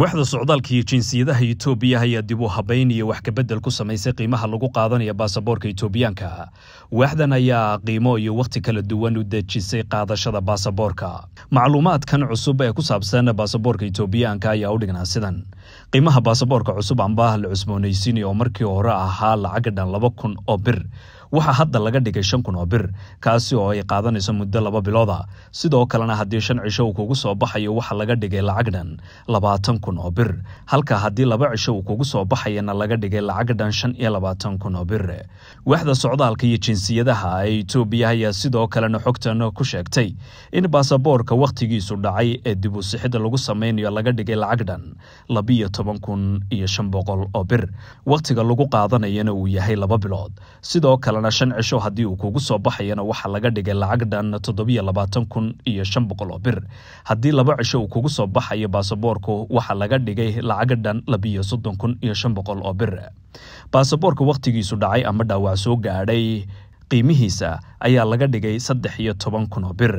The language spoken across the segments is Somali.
waaxda socdaalka iyo jinsiyadaha etoobiya ayaa dib u habeyn iyo wax kabeddel ku samaysay qiimaha lagu qaadanaya baasaboorka etoobiyaanka waaxdan ayaa qiimo iyo wakhti kala duwan u dejisay qaadashada baasaboorka macluumaadkan cusub ee ku saabsan baasaboorka etoobiyaanka ayaa u dhignaa sidan qiimaha baasaboorka cusub amba la cusboonaysiinaya oo markii hore ahaa lacaga dhan laba kun oo bir waxaa hadda laga dhigay shan kun oo bir kaasi oo ay qaadanayso muddo laba bilooda ah. sidoo kalena haddii shan cisho uu kugu soo baxayo waxaa laga dhigay lacag dhan labaatan kun oo bir halka haddii laba cisho uu kugu soo baxayana laga dhigay lacag dhan shan iyo labaatan kun oo bir waaxda socdaalka iyo jinsiyadaha ee etoobiya ayaa sidoo kalena xogtan ku sheegtay in baasaboorka waqtigiisu dhacay ee dib uusixida lagu samaynayo laga dhigay lacag dhan labiyo toban kun iyo shan boqol oo bir wakhtiga lagu qaadanayana uu yahay laba bilood sidoo kalena shan cisho haddii uu kugu soo baxayana waxaa laga dhigay lacag dhan toddobiyo labaatan kun iyo shan boqol oo bir haddii laba cisho uu kugu soo baxayo baasaboorku waxaa laga dhigay lacag dhan labiyo soddon kun iyo shan boqol oo bir baasaboorka wakhtigiisu dhacay ama dhaawac soo gaadhay qiimihiisa ayaa laga dhigay saddex iyo toban kun oo bir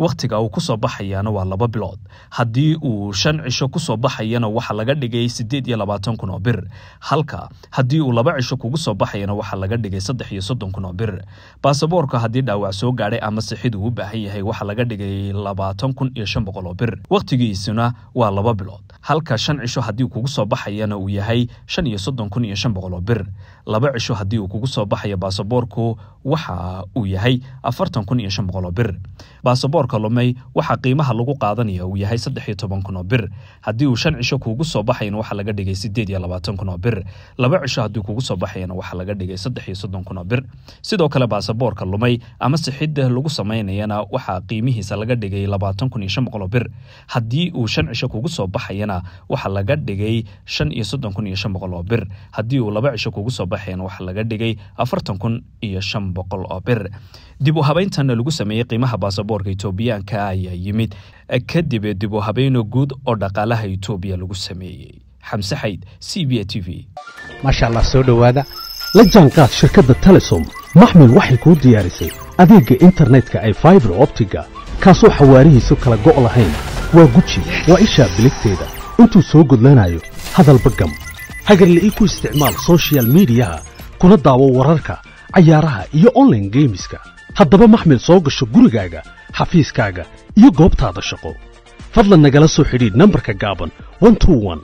wakhtiga uu kusoo baxayaana waa laba bilood haddii uu shan cisho kusoo baxayana waxa laga dhigay siddeed iyo labaatan kun oo bir halka haddii uu laba cisho kugu soo baxayana waxa laga dhigay saddex iyo soddon kun oo bir baasaboorka haddii dhaawac soo gaadhay ama sixid u baahan yahay waxa laga dhigay labaatan kun iyo shan boqol oo bir wakhtigiisuna waa laba bilood halka shan cisho haddii kugu soo baxayana uu yahay shan iyo soddon kun iyo shan boqol oo bir laba cisho haddii uu kugu soo baxayo baasaboorku waxa uu yahay yahay afartan kun iyo bir baasaboorka lumay waxaa qiimaha lagu qaadanaya uu yahay oo bir haddii uu shan cisho kuugu soo baxayna waxaa laga dhigay oo bir laba cisho haddii kuugu soo baxayana waxaa laga dhigay oo bir sidoo kale baasaboorka lumay ama sixidda lagu samaynayana waxaa qiimihiisa laga dhigay labaatan bir haddii uu shan cisho kuugu soo baxayana waxaa laga dhigay oo bir haddii uu laba cisho kuugu soo baxayana waxaa laga dhigay oo bir dib u habayntana lagu sameeyey qiimaha baasaboorka etoobiyaanka ayaa yimid kadib dib u habeynoo guud oo dhaqaalaha etoobiya lagu sameeyey xamse xayd c b t v maasha allah soo dhowaada la jaanqaad shirkadda telesom maxmil waxay kuu diyaarisay adeegga internetka ay faibar optiga kaasoo xawaarihiisu kala go' lahayn waa guji waa ishaa biligteeda intuu soo gudlanaayo hadalba gam hagarla ii ku isticmaal sochial midiyaha kuna daawo wararka cayaaraha iyo online geemiska haddaba maxmed soo gasho gurigaaga xafiiskaaga iyo goobtaada shaqo fadlan nagala soo xidhiid nambarka gaaban